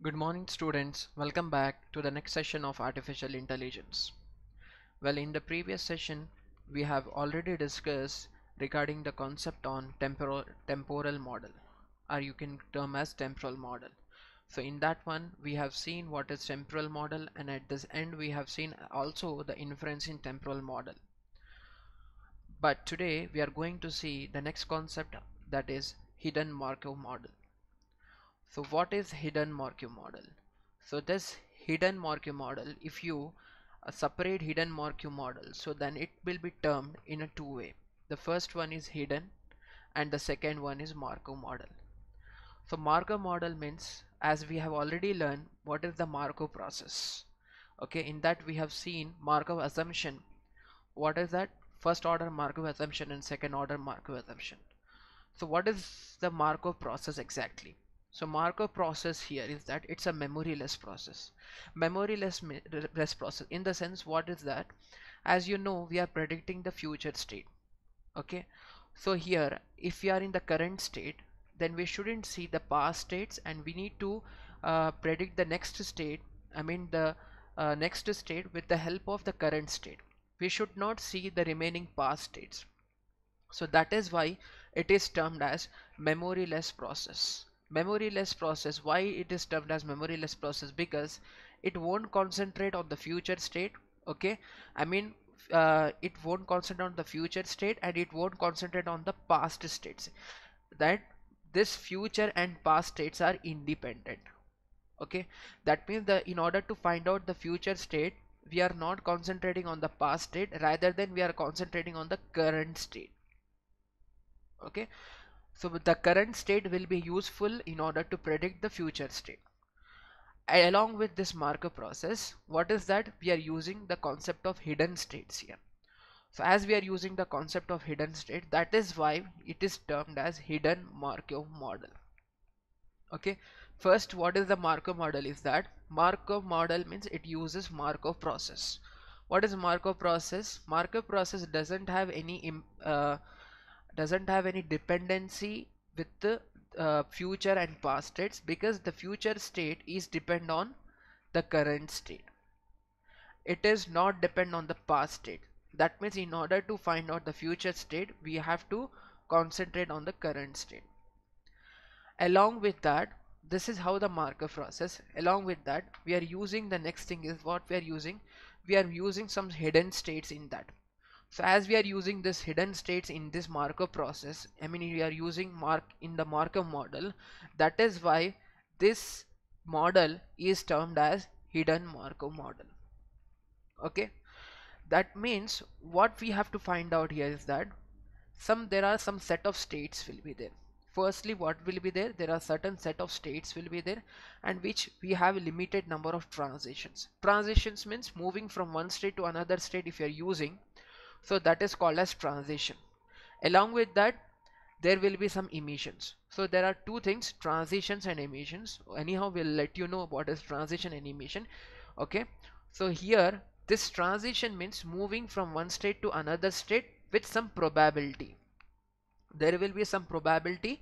Good morning students, welcome back to the next session of Artificial Intelligence. Well, in the previous session, we have already discussed regarding the concept on temporal, temporal model or you can term as temporal model. So in that one, we have seen what is temporal model and at this end we have seen also the inference in temporal model. But today we are going to see the next concept that is hidden Markov model so what is hidden Markov model so this hidden Markov model if you uh, separate hidden Markov model so then it will be termed in a two way the first one is hidden and the second one is Markov model so Markov model means as we have already learned what is the Markov process okay in that we have seen Markov assumption what is that first order Markov assumption and second order Markov assumption so what is the Markov process exactly so Markov process here is that it's a memoryless process memoryless me less process in the sense what is that as you know we are predicting the future state okay so here if we are in the current state then we shouldn't see the past states and we need to uh, predict the next state I mean the uh, next state with the help of the current state we should not see the remaining past states so that is why it is termed as memoryless process memoryless process why it is termed as memoryless process because it won't concentrate on the future state okay i mean uh, it won't concentrate on the future state and it won't concentrate on the past states that this future and past states are independent okay that means that in order to find out the future state we are not concentrating on the past state rather than we are concentrating on the current state okay so the current state will be useful in order to predict the future state. Along with this marker process, what is that? We are using the concept of hidden states here. So as we are using the concept of hidden state, that is why it is termed as hidden Markov model. Okay, first what is the Markov model is that Markov model means it uses Markov process. What is Markov process? Markov process doesn't have any uh, doesn't have any dependency with the uh, future and past states because the future state is depend on the current state it is not depend on the past state that means in order to find out the future state we have to concentrate on the current state along with that this is how the marker process along with that we are using the next thing is what we are using we are using some hidden states in that so as we are using this hidden states in this Markov process I mean we are using mark in the Markov model that is why this model is termed as hidden Markov model okay that means what we have to find out here is that some there are some set of states will be there firstly what will be there there are certain set of states will be there and which we have limited number of transitions transitions means moving from one state to another state if you are using so that is called as transition along with that there will be some emissions so there are two things transitions and emissions anyhow we'll let you know what is transition and emission okay so here this transition means moving from one state to another state with some probability there will be some probability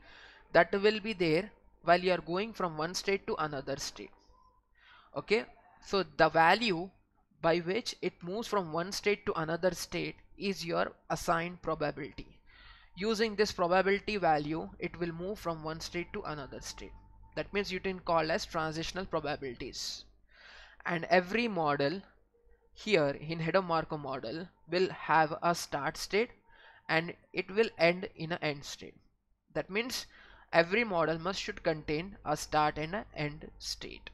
that will be there while you are going from one state to another state okay so the value by which it moves from one state to another state is your assigned probability. Using this probability value, it will move from one state to another state. That means you can call as transitional probabilities. And every model here in Hedon Markov model will have a start state and it will end in an end state. That means every model must should contain a start and an end state.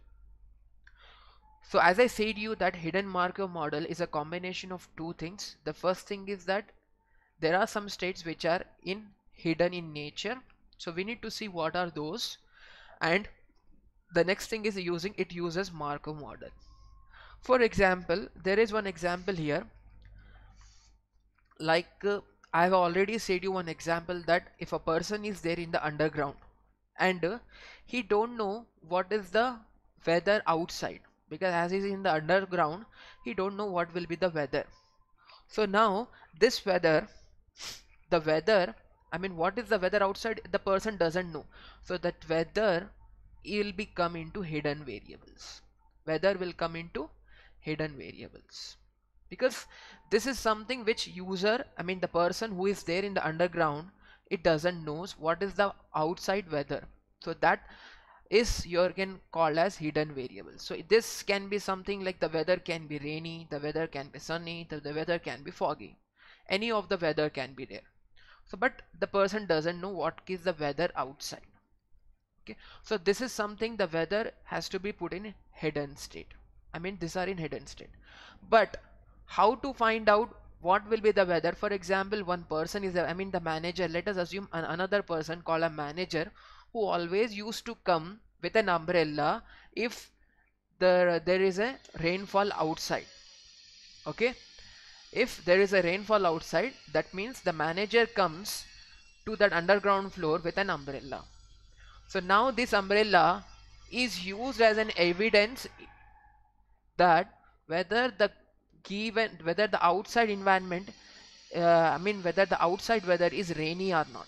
So as I said you that hidden Markov model is a combination of two things. The first thing is that there are some states which are in hidden in nature. So we need to see what are those and the next thing is using it uses Markov model. For example, there is one example here like uh, I've already said you one example that if a person is there in the underground and uh, he don't know what is the weather outside because as he's in the underground he don't know what will be the weather so now this weather the weather I mean what is the weather outside the person doesn't know so that weather will be come into hidden variables weather will come into hidden variables because this is something which user I mean the person who is there in the underground it doesn't knows what is the outside weather so that is Jürgen called as hidden variable. So this can be something like the weather can be rainy, the weather can be sunny, the, the weather can be foggy. Any of the weather can be there. So but the person doesn't know what is the weather outside. Okay. So this is something the weather has to be put in hidden state. I mean these are in hidden state. But how to find out what will be the weather for example one person is a, I mean the manager let us assume an, another person call a manager who always used to come with an umbrella if there there is a rainfall outside okay if there is a rainfall outside that means the manager comes to that underground floor with an umbrella so now this umbrella is used as an evidence that whether the given whether the outside environment uh, I mean whether the outside weather is rainy or not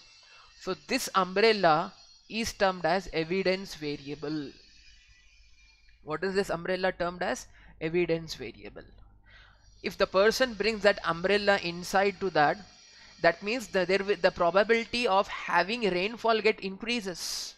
so this umbrella is termed as evidence variable what is this umbrella termed as evidence variable if the person brings that umbrella inside to that that means that there the probability of having rainfall get increases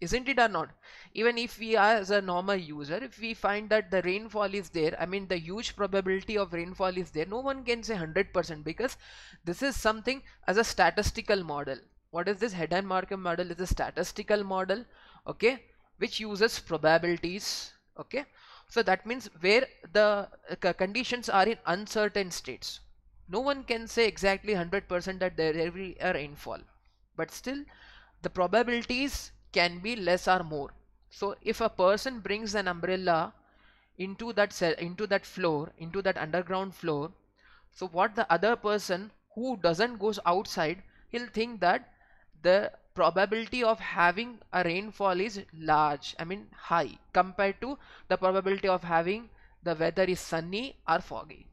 isn't it or not even if we are as a normal user if we find that the rainfall is there i mean the huge probability of rainfall is there no one can say 100% because this is something as a statistical model what is this head and Markov model is a statistical model okay which uses probabilities okay so that means where the uh, conditions are in uncertain states no one can say exactly 100% that there will be a rainfall but still the probabilities can be less or more so if a person brings an umbrella into that cell into that floor into that underground floor so what the other person who doesn't goes outside he'll think that the probability of having a rainfall is large I mean high compared to the probability of having the weather is sunny or foggy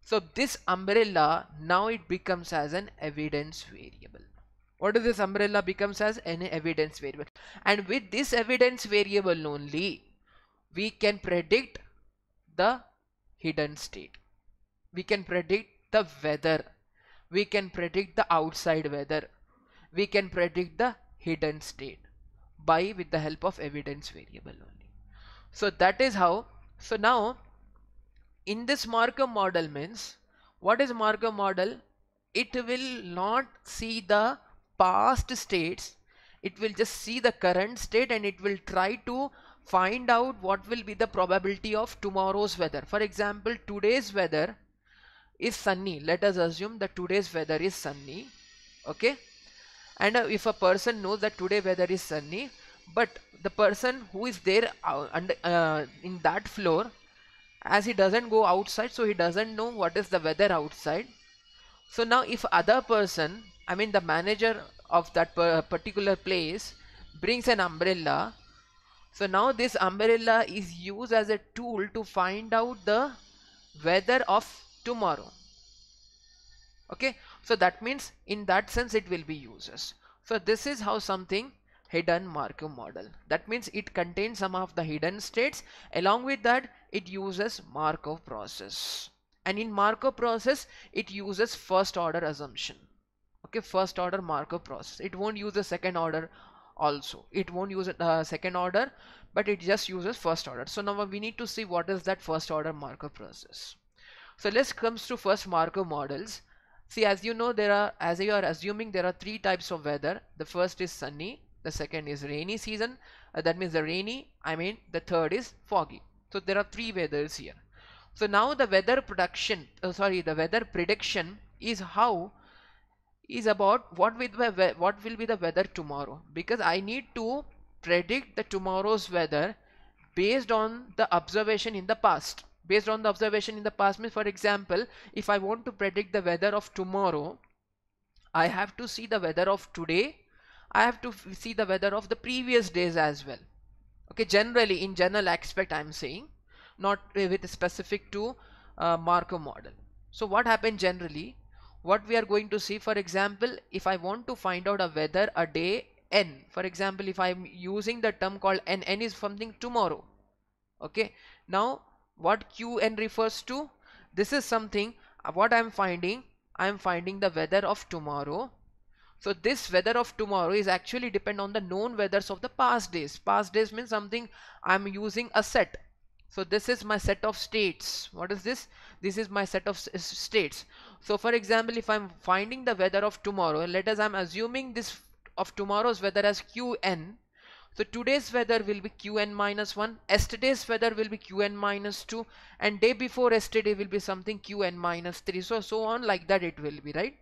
so this umbrella now it becomes as an evidence variable does this umbrella becomes as an evidence variable and with this evidence variable only we can predict the hidden state we can predict the weather we can predict the outside weather we can predict the hidden state by with the help of evidence variable only so that is how so now in this Markov model means what is Markov model it will not see the past states it will just see the current state and it will try to find out what will be the probability of tomorrow's weather for example today's weather is sunny let us assume that today's weather is sunny okay and uh, if a person knows that today weather is sunny but the person who is there uh, uh, in that floor as he doesn't go outside so he doesn't know what is the weather outside so now if other person i mean the manager of that particular place brings an umbrella so now this umbrella is used as a tool to find out the weather of tomorrow okay so that means in that sense it will be uses so this is how something hidden Markov model that means it contains some of the hidden states along with that it uses Markov process and in Markov process it uses first order assumption okay first order Markov process it won't use the second order also it won't use the uh, second order but it just uses first order so now we need to see what is that first order Markov process so let's comes to first Markov models See, as you know, there are, as you are assuming, there are three types of weather. The first is sunny, the second is rainy season. Uh, that means the rainy, I mean, the third is foggy. So there are three weathers here. So now the weather production, uh, sorry, the weather prediction is how is about what with what will be the weather tomorrow because I need to predict the tomorrow's weather based on the observation in the past based on the observation in the past means for example if I want to predict the weather of tomorrow I have to see the weather of today I have to see the weather of the previous days as well okay generally in general aspect I'm saying not eh, with specific to uh, Markov model so what happened generally what we are going to see for example if I want to find out a weather a day n for example if I'm using the term called n n is something tomorrow okay now what qn refers to this is something uh, what i'm finding i'm finding the weather of tomorrow so this weather of tomorrow is actually depend on the known weathers of the past days past days means something i'm using a set so this is my set of states what is this this is my set of states so for example if i'm finding the weather of tomorrow let us i'm assuming this of tomorrow's weather as qn so today's weather will be Qn minus 1, yesterday's weather will be Qn minus 2 and day before yesterday will be something Qn minus 3. So, so on like that it will be right.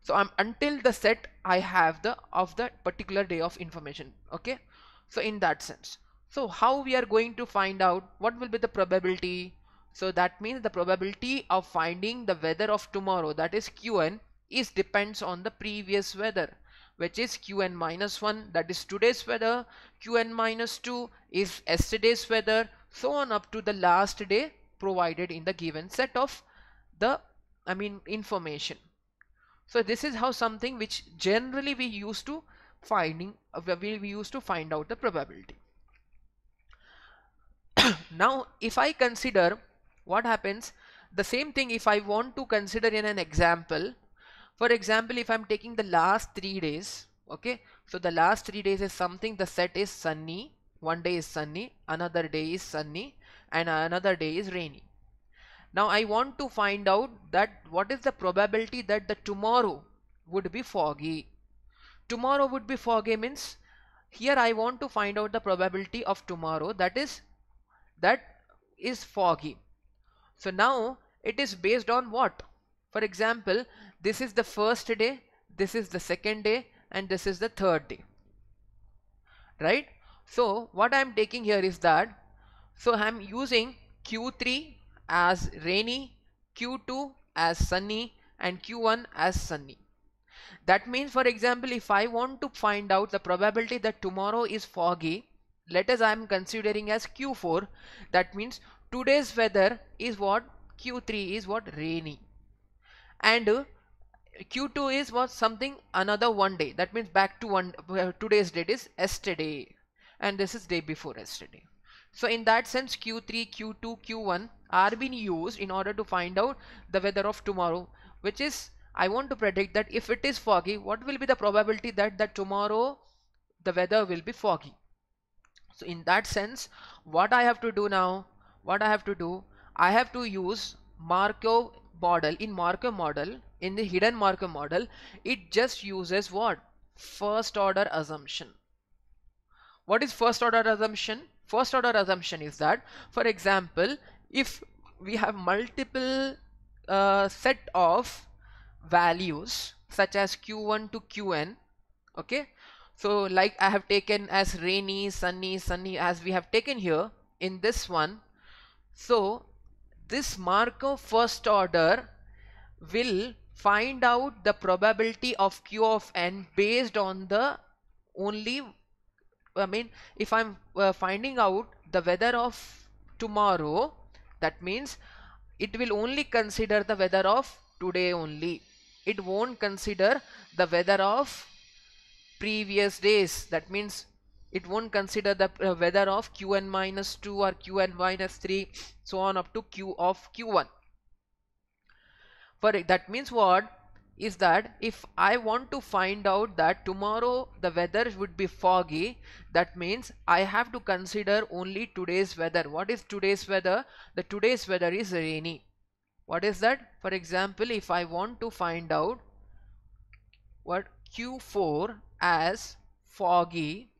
So I'm until the set I have the of that particular day of information. Okay. So in that sense. So how we are going to find out what will be the probability. So that means the probability of finding the weather of tomorrow that is Qn is depends on the previous weather which is qn minus 1 that is today's weather qn minus 2 is yesterday's weather so on up to the last day provided in the given set of the I mean information so this is how something which generally we used to finding uh, we used to find out the probability now if I consider what happens the same thing if I want to consider in an example for example if I'm taking the last three days okay so the last three days is something the set is sunny one day is sunny another day is sunny and another day is rainy now I want to find out that what is the probability that the tomorrow would be foggy tomorrow would be foggy means here I want to find out the probability of tomorrow that is that is foggy so now it is based on what for example this is the first day this is the second day and this is the third day right so what I'm taking here is that so I'm using Q3 as rainy Q2 as sunny and Q1 as sunny that means for example if I want to find out the probability that tomorrow is foggy let us I'm considering as Q4 that means today's weather is what Q3 is what rainy and Q2 is what something another one day that means back to one uh, today's date is yesterday and this is day before yesterday so in that sense Q3 Q2 Q1 are being used in order to find out the weather of tomorrow which is I want to predict that if it is foggy what will be the probability that that tomorrow the weather will be foggy so in that sense what I have to do now what I have to do I have to use Markov model in Markov model in the hidden markov model it just uses what first order assumption what is first order assumption first order assumption is that for example if we have multiple uh, set of values such as q1 to qn okay so like I have taken as rainy sunny sunny as we have taken here in this one so this Markov first order will find out the probability of q of n based on the only I mean if I'm uh, finding out the weather of tomorrow that means it will only consider the weather of today only it won't consider the weather of previous days that means it won't consider the uh, weather of qn minus 2 or qn minus 3 so on up to q of q1 but that means what is that if I want to find out that tomorrow the weather would be foggy that means I have to consider only today's weather what is today's weather the today's weather is rainy what is that for example if I want to find out what Q4 as foggy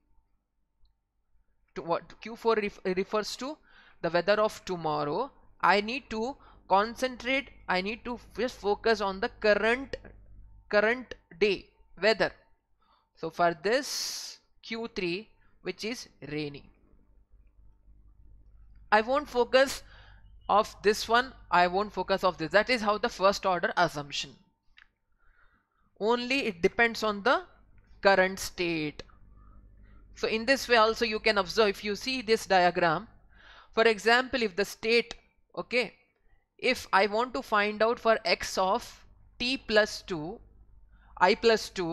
to what Q4 ref refers to the weather of tomorrow I need to concentrate I need to just focus on the current current day weather so for this Q3 which is rainy I won't focus of this one I won't focus of this that is how the first order assumption only it depends on the current state so in this way also you can observe if you see this diagram for example if the state okay if I want to find out for x of t plus 2 i plus 2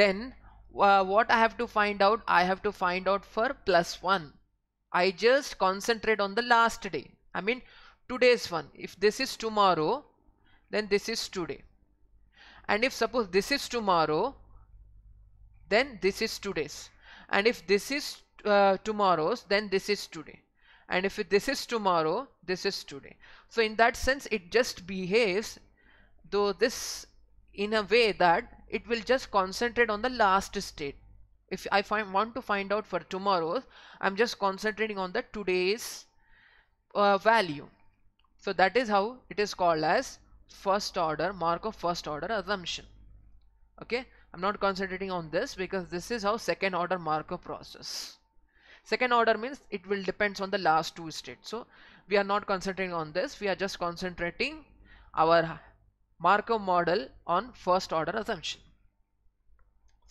then uh, what I have to find out I have to find out for plus 1 I just concentrate on the last day I mean today's one if this is tomorrow then this is today and if suppose this is tomorrow then this is today's and if this is uh, tomorrow's then this is today and if this is tomorrow this is today so in that sense it just behaves though this in a way that it will just concentrate on the last state if I find want to find out for tomorrow I'm just concentrating on the today's uh, value so that is how it is called as first order Markov first order assumption okay I'm not concentrating on this because this is how second order Markov process second order means it will depends on the last two states so we are not concentrating on this we are just concentrating our Markov model on first order assumption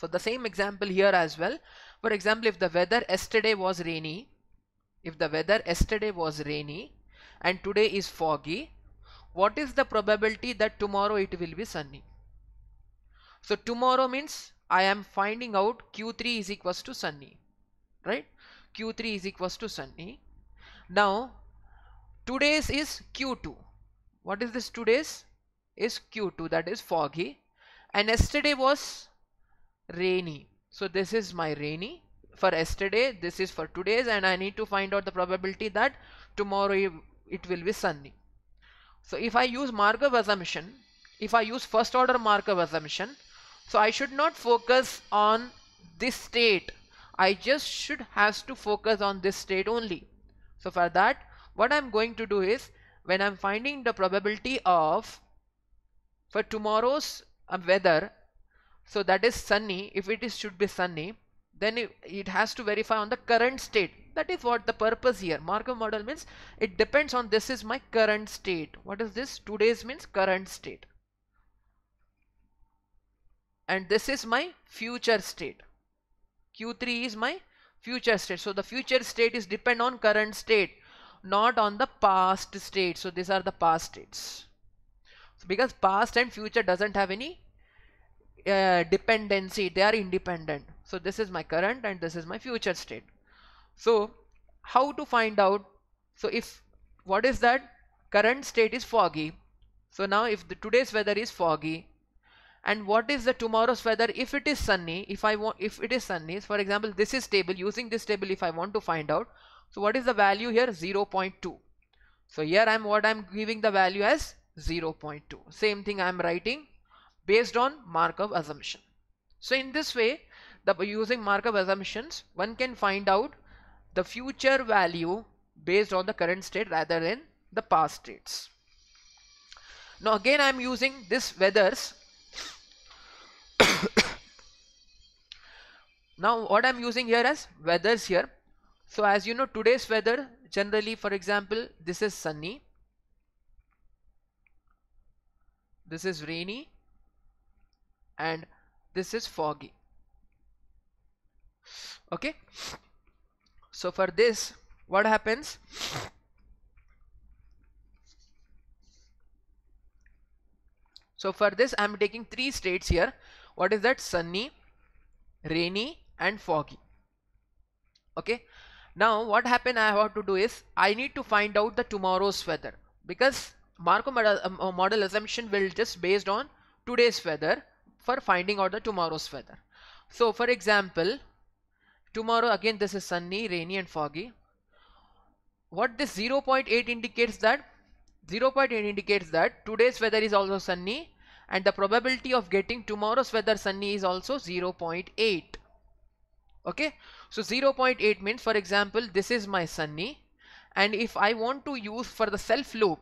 so the same example here as well for example if the weather yesterday was rainy if the weather yesterday was rainy and today is foggy what is the probability that tomorrow it will be sunny so tomorrow means I am finding out Q3 is equals to sunny right q3 is equals to sunny eh? now today's is q2 what is this today's is q2 that is foggy eh? and yesterday was rainy so this is my rainy for yesterday this is for today's and I need to find out the probability that tomorrow it will be sunny so if I use Markov assumption if I use first order Markov assumption so I should not focus on this state I just should has to focus on this state only. So for that what I'm going to do is when I'm finding the probability of for tomorrow's uh, weather so that is sunny if it is should be sunny then it has to verify on the current state that is what the purpose here Markov model means it depends on this is my current state what is this today's means current state and this is my future state Q3 is my future state. So the future state is depend on current state, not on the past state. So these are the past states. So because past and future doesn't have any uh, dependency. They are independent. So this is my current and this is my future state. So how to find out? So if what is that current state is foggy. So now if the today's weather is foggy, and what is the tomorrow's weather if it is sunny if I want if it is sunny for example this is table using this table if I want to find out so what is the value here 0.2 so here I'm what I'm giving the value as 0.2 same thing I'm writing based on Markov assumption so in this way the using Markov assumptions one can find out the future value based on the current state rather than the past states now again I'm using this weathers now what I'm using here as weathers here so as you know today's weather generally for example this is sunny this is rainy and this is foggy okay so for this what happens so for this I'm taking three states here what is that sunny rainy and foggy okay now what happened I have to do is I need to find out the tomorrow's weather because Markov model, model assumption will just based on today's weather for finding out the tomorrow's weather so for example tomorrow again this is sunny rainy and foggy what this 0.8 indicates that 0.8 indicates that today's weather is also sunny and the probability of getting tomorrow's weather sunny is also 0.8 okay so 0.8 means for example this is my sunny and if I want to use for the self loop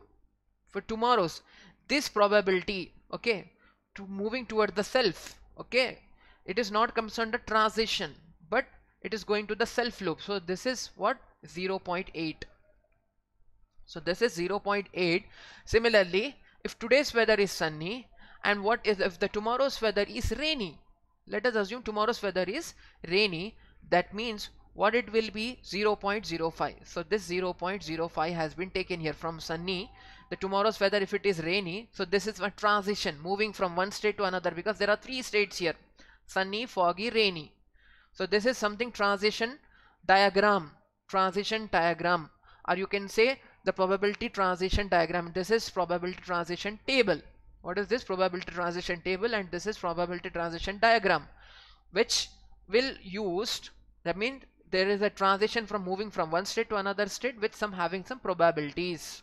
for tomorrow's this probability okay to moving toward the self okay it is not comes under transition but it is going to the self loop so this is what 0.8 so this is 0.8 similarly if today's weather is sunny and what is if the tomorrow's weather is rainy let us assume tomorrow's weather is rainy that means what it will be 0.05 so this 0.05 has been taken here from sunny the tomorrow's weather if it is rainy so this is a transition moving from one state to another because there are three states here sunny foggy rainy so this is something transition diagram transition diagram or you can say the probability transition diagram this is probability transition table what is this probability transition table and this is probability transition diagram which will used that means there is a transition from moving from one state to another state with some having some probabilities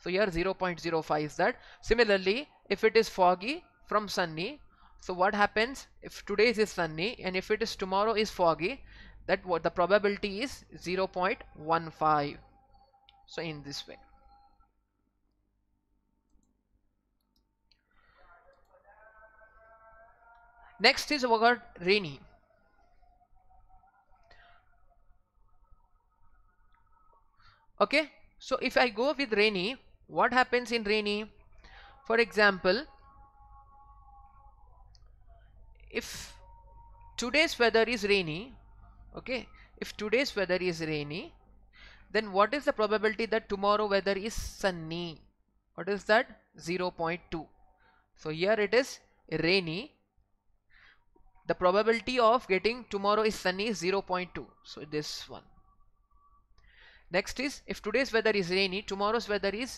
so here 0.05 is that similarly if it is foggy from sunny so what happens if today is sunny and if it is tomorrow is foggy that what the probability is 0.15 so in this way next is we rainy okay so if I go with rainy what happens in rainy for example if today's weather is rainy okay if today's weather is rainy then what is the probability that tomorrow weather is sunny what is that 0.2 so here it is rainy the probability of getting tomorrow is sunny is 0.2 so this one next is if today's weather is rainy tomorrow's weather is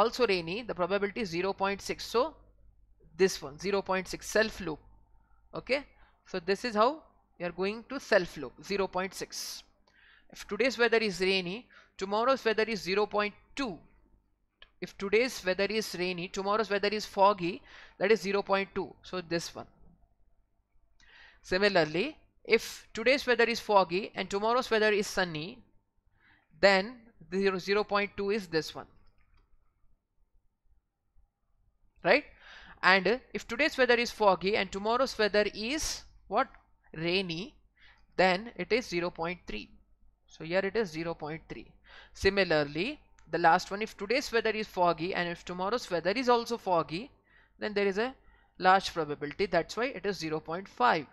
also rainy the probability is 0.6 so this one 0.6 self loop okay so this is how you are going to self loop 0.6 if today's weather is rainy tomorrow's weather is 0.2 if today's weather is rainy tomorrow's weather is foggy that is 0.2 so this one Similarly, if today's weather is foggy and tomorrow's weather is sunny, then the 0.2 is this one. Right? And if today's weather is foggy and tomorrow's weather is what? Rainy, then it is 0.3. So here it is 0.3. Similarly, the last one, if today's weather is foggy and if tomorrow's weather is also foggy, then there is a large probability. That's why it is 0.5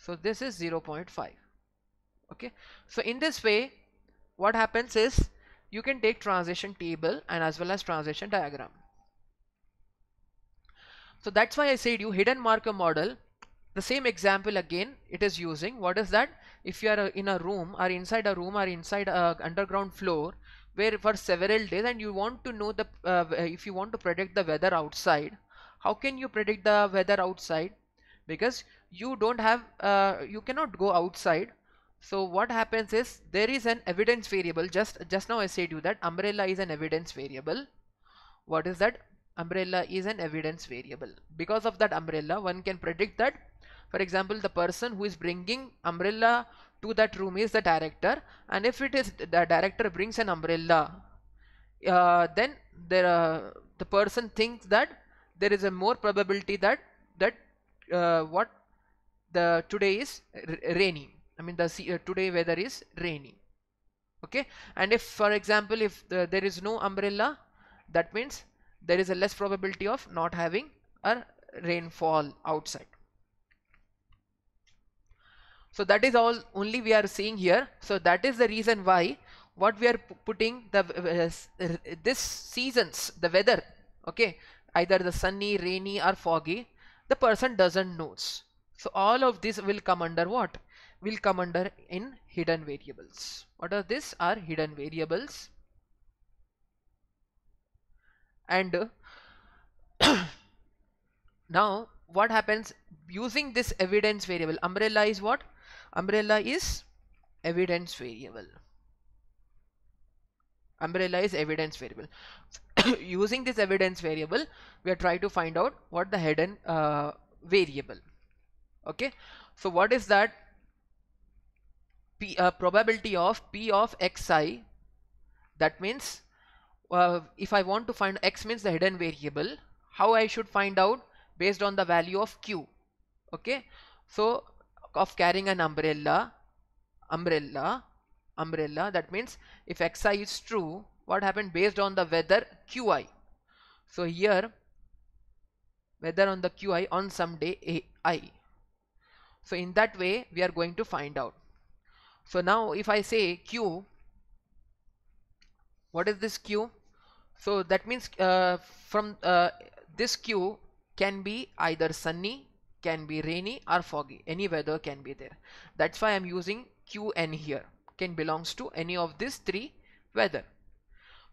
so this is 0.5 okay so in this way what happens is you can take transition table and as well as transition diagram so that's why I said you hidden marker model the same example again it is using what is that if you are in a room or inside a room or inside a underground floor where for several days and you want to know the uh, if you want to predict the weather outside how can you predict the weather outside because you don't have uh, you cannot go outside so what happens is there is an evidence variable just just now I said you that umbrella is an evidence variable what is that umbrella is an evidence variable because of that umbrella one can predict that for example the person who is bringing umbrella to that room is the director and if it is the director brings an umbrella uh, then there uh, the person thinks that there is a more probability that that uh, what the today is rainy I mean the uh, today weather is rainy okay and if for example if the, there is no umbrella that means there is a less probability of not having a rainfall outside so that is all only we are seeing here so that is the reason why what we are putting the uh, this seasons the weather okay either the sunny rainy or foggy the person doesn't knows so all of this will come under what will come under in hidden variables what are this are hidden variables and now what happens using this evidence variable umbrella is what umbrella is evidence variable umbrella is evidence variable using this evidence variable we are trying to find out what the hidden uh, variable okay so what is that p uh, probability of p of xi that means uh, if I want to find x means the hidden variable how I should find out based on the value of q okay so of carrying an umbrella umbrella umbrella that means if xi is true what happened based on the weather qi so here weather on the qi on some day ai so in that way we are going to find out so now if I say Q what is this Q so that means uh, from uh, this Q can be either sunny can be rainy or foggy any weather can be there that's why I'm using QN here can belongs to any of these three weather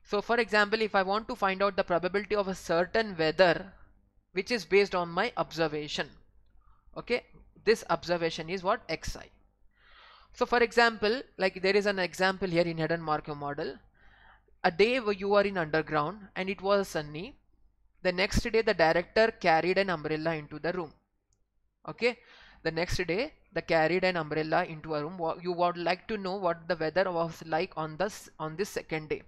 so for example if I want to find out the probability of a certain weather which is based on my observation okay this observation is what xi so for example like there is an example here in hidden Markov model a day where you are in underground and it was sunny the next day the director carried an umbrella into the room okay the next day the carried an umbrella into a room you would like to know what the weather was like on this on this second day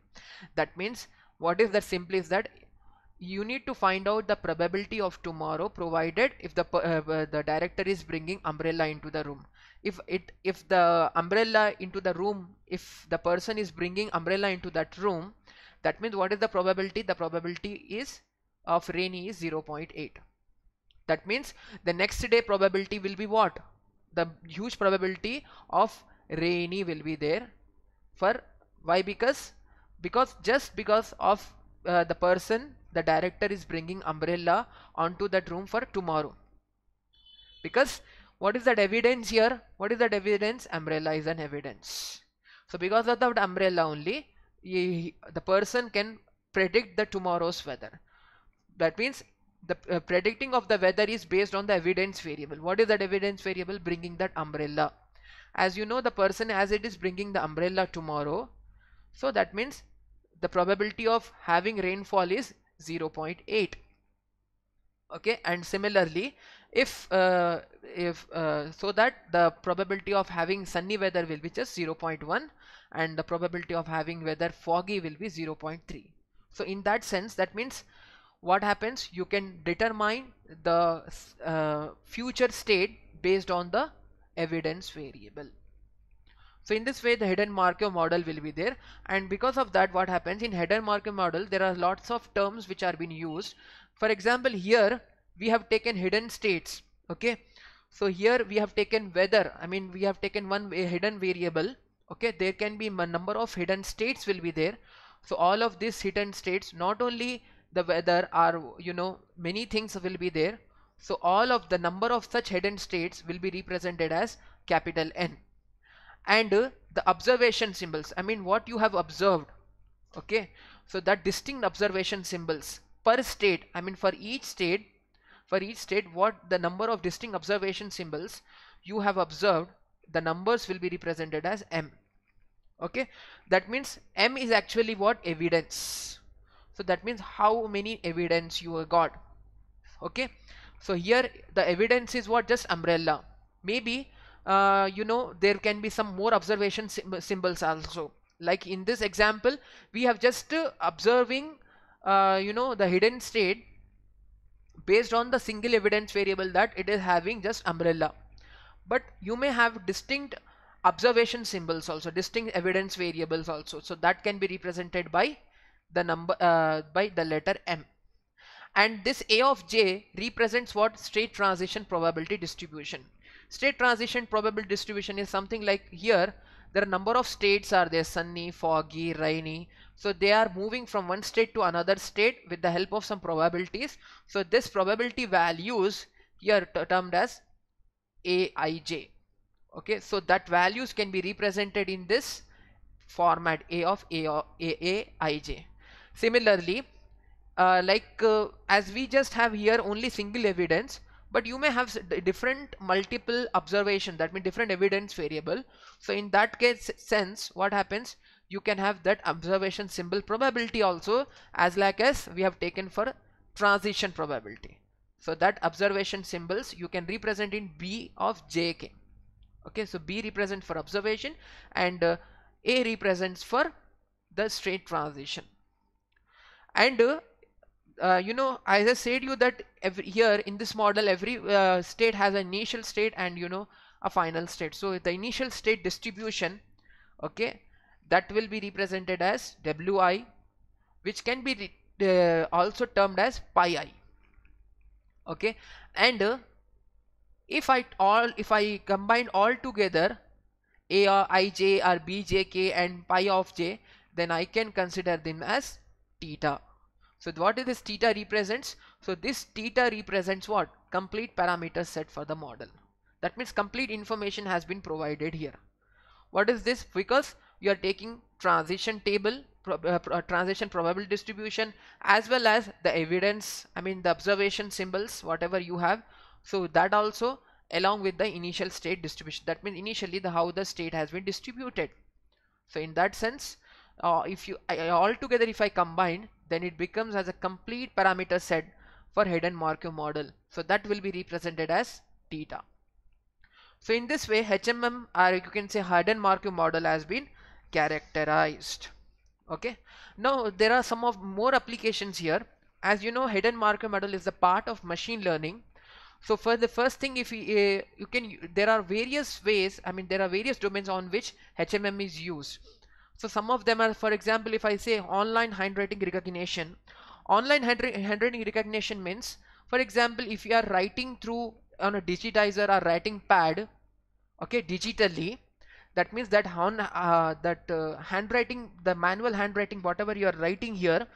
that means what is that simply is that you need to find out the probability of tomorrow provided if the uh, uh, the director is bringing umbrella into the room if it if the umbrella into the room if the person is bringing umbrella into that room that means what is the probability the probability is of rainy is 0.8 that means the next day probability will be what the huge probability of rainy will be there for why because because just because of uh, the person the director is bringing umbrella onto that room for tomorrow because what is that evidence here what is that evidence umbrella is an evidence so because of that umbrella only he, the person can predict the tomorrow's weather that means the uh, predicting of the weather is based on the evidence variable what is that evidence variable bringing that umbrella as you know the person as it is bringing the umbrella tomorrow so that means the probability of having rainfall is 0.8 okay and similarly if uh, if uh, so that the probability of having sunny weather will be just 0.1 and the probability of having weather foggy will be 0.3 so in that sense that means what happens you can determine the uh, future state based on the evidence variable so in this way the hidden Markov model will be there and because of that what happens in hidden Markov model there are lots of terms which are being used. For example here we have taken hidden states okay. So here we have taken weather I mean we have taken one hidden variable okay there can be number of hidden states will be there. So all of these hidden states not only the weather are you know many things will be there. So all of the number of such hidden states will be represented as capital N and the observation symbols I mean what you have observed okay so that distinct observation symbols per state I mean for each state for each state what the number of distinct observation symbols you have observed the numbers will be represented as M okay that means M is actually what evidence so that means how many evidence you got okay so here the evidence is what just umbrella maybe uh, you know there can be some more observation symbols also like in this example we have just uh, observing uh, you know the hidden state based on the single evidence variable that it is having just umbrella but you may have distinct observation symbols also distinct evidence variables also so that can be represented by the number uh, by the letter m and this a of j represents what state transition probability distribution state transition probability distribution is something like here there are number of states are there sunny foggy rainy so they are moving from one state to another state with the help of some probabilities so this probability values here termed as aij okay so that values can be represented in this format a of a or a, similarly uh, like uh, as we just have here only single evidence but you may have different multiple observation that means different evidence variable so in that case sense what happens you can have that observation symbol probability also as like as we have taken for transition probability so that observation symbols you can represent in B of JK okay so B represent for observation and uh, A represents for the straight transition and uh, uh, you know I just said you that every here in this model every uh, state has an initial state and you know a final state so the initial state distribution okay that will be represented as Wi which can be uh, also termed as pi i okay and uh, if I all if I combine all together a or uh, ij or b j k and pi of j then I can consider them as theta so what is this theta represents? So this theta represents what? Complete parameter set for the model. That means complete information has been provided here. What is this? Because you are taking transition table, uh, pro uh, transition probability distribution as well as the evidence, I mean the observation symbols, whatever you have. So that also along with the initial state distribution. That means initially the how the state has been distributed. So in that sense, uh, if you I, altogether if I combine then it becomes as a complete parameter set for hidden Markov model. So that will be represented as theta. So in this way HMM or you can say hidden Markov model has been characterized. Okay. Now there are some of more applications here. As you know hidden Markov model is the part of machine learning so for the first thing if you uh, you can there are various ways I mean there are various domains on which HMM is used so some of them are, for example, if I say online handwriting recognition, online handwriting recognition means, for example, if you are writing through on a digitizer or writing pad, okay, digitally, that means that on, uh, that uh, handwriting, the manual handwriting, whatever you are writing here,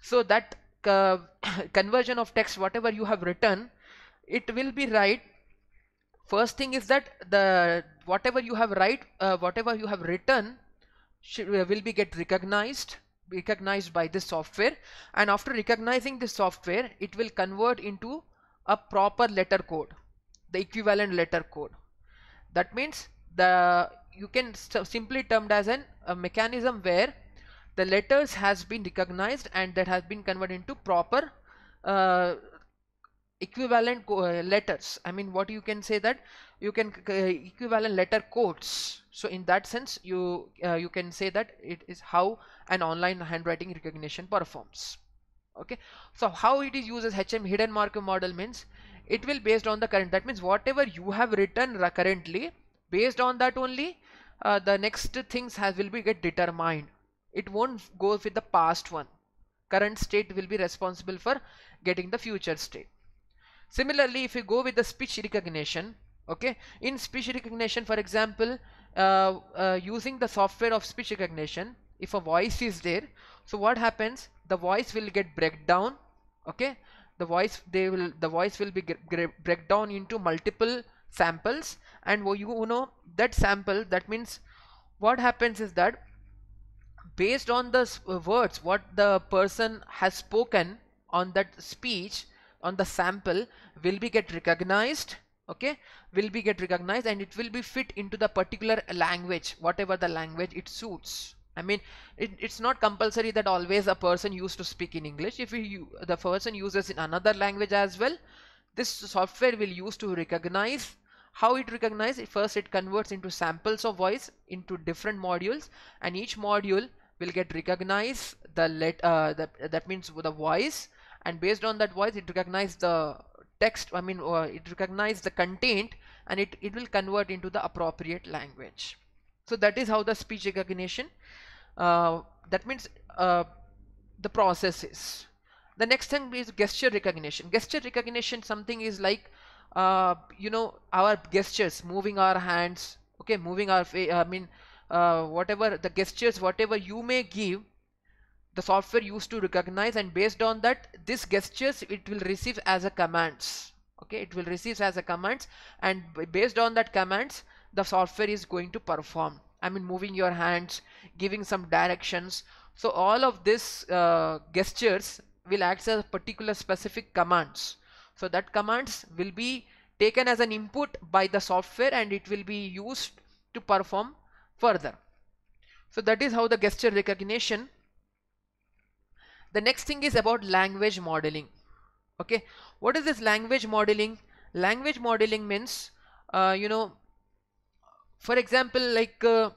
so that uh, conversion of text, whatever you have written, it will be right. First thing is that the whatever you have write, uh, whatever you have written, should, uh, will be get recognized recognized by this software and after recognizing this software it will convert into a proper letter code the equivalent letter code that means the you can simply termed as an a mechanism where the letters has been recognized and that has been converted into proper uh, equivalent uh, letters i mean what you can say that you can uh, equivalent letter codes so in that sense you uh, you can say that it is how an online handwriting recognition performs okay so how it is used as HM hidden Markov model means it will based on the current that means whatever you have written currently based on that only uh, the next things has will be get determined it won't go with the past one current state will be responsible for getting the future state similarly if you go with the speech recognition okay in speech recognition for example uh, uh, using the software of speech recognition if a voice is there so what happens the voice will get break down okay the voice they will the voice will be break down into multiple samples and you know that sample that means what happens is that based on the uh, words what the person has spoken on that speech on the sample will be get recognized okay will be get recognized and it will be fit into the particular language whatever the language it suits I mean it, it's not compulsory that always a person used to speak in English if you, the person uses in another language as well this software will use to recognize how it recognizes first it converts into samples of voice into different modules and each module will get recognized the let uh, the, that means the voice and based on that voice it recognizes the text I mean uh, it recognizes the content and it, it will convert into the appropriate language so that is how the speech recognition uh, that means uh, the process is the next thing is gesture recognition gesture recognition something is like uh, you know our gestures moving our hands okay moving our I mean uh, whatever the gestures whatever you may give the software used to recognize and based on that this gestures it will receive as a commands okay it will receive as a commands and based on that commands the software is going to perform I mean moving your hands giving some directions so all of this uh, gestures will act as particular specific commands so that commands will be taken as an input by the software and it will be used to perform further so that is how the gesture recognition the next thing is about language modeling okay what is this language modeling language modeling means uh, you know for example like uh,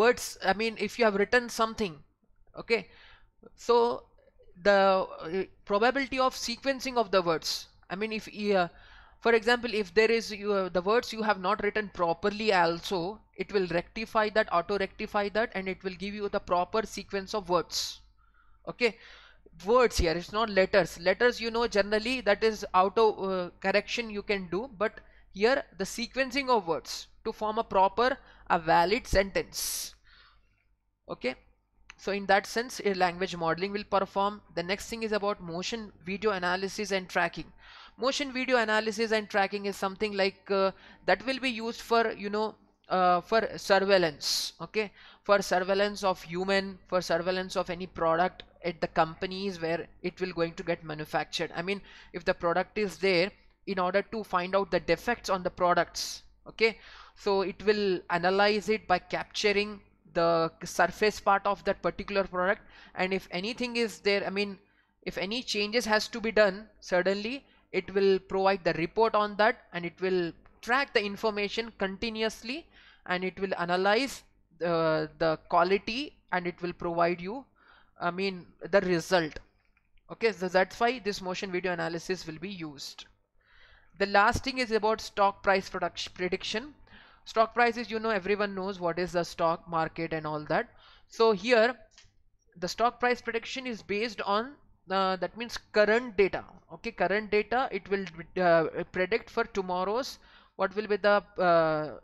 words I mean if you have written something okay so the uh, probability of sequencing of the words I mean if uh, for example if there is you, uh, the words you have not written properly also it will rectify that auto rectify that and it will give you the proper sequence of words okay words here it's not letters letters you know generally that is auto uh, correction you can do but here the sequencing of words to form a proper a valid sentence okay so in that sense a language modeling will perform the next thing is about motion video analysis and tracking motion video analysis and tracking is something like uh, that will be used for you know uh, for surveillance okay for surveillance of human for surveillance of any product at the companies where it will going to get manufactured i mean if the product is there in order to find out the defects on the products okay so it will analyze it by capturing the surface part of that particular product and if anything is there i mean if any changes has to be done suddenly it will provide the report on that and it will track the information continuously and it will analyze the uh, the quality and it will provide you I mean the result okay so that's why this motion video analysis will be used the last thing is about stock price prediction stock prices you know everyone knows what is the stock market and all that so here the stock price prediction is based on uh, that means current data okay current data it will uh, predict for tomorrow's what will be the uh,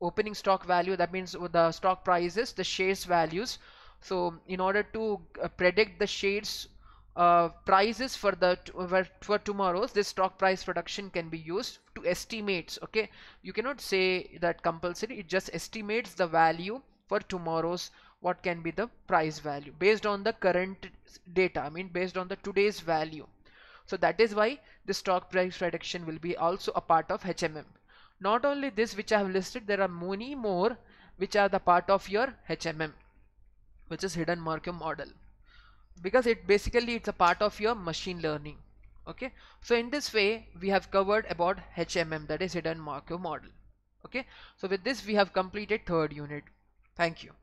opening stock value that means the stock prices, the shares values so in order to uh, predict the shares uh, prices for the for tomorrow's this stock price production can be used to estimates okay you cannot say that compulsory it just estimates the value for tomorrow's what can be the price value based on the current data I mean based on the today's value so that is why the stock price prediction will be also a part of HMM not only this which I have listed there are many more which are the part of your HMM which is hidden Markov model because it basically it's a part of your machine learning okay so in this way we have covered about HMM that is hidden Markov model okay so with this we have completed third unit thank you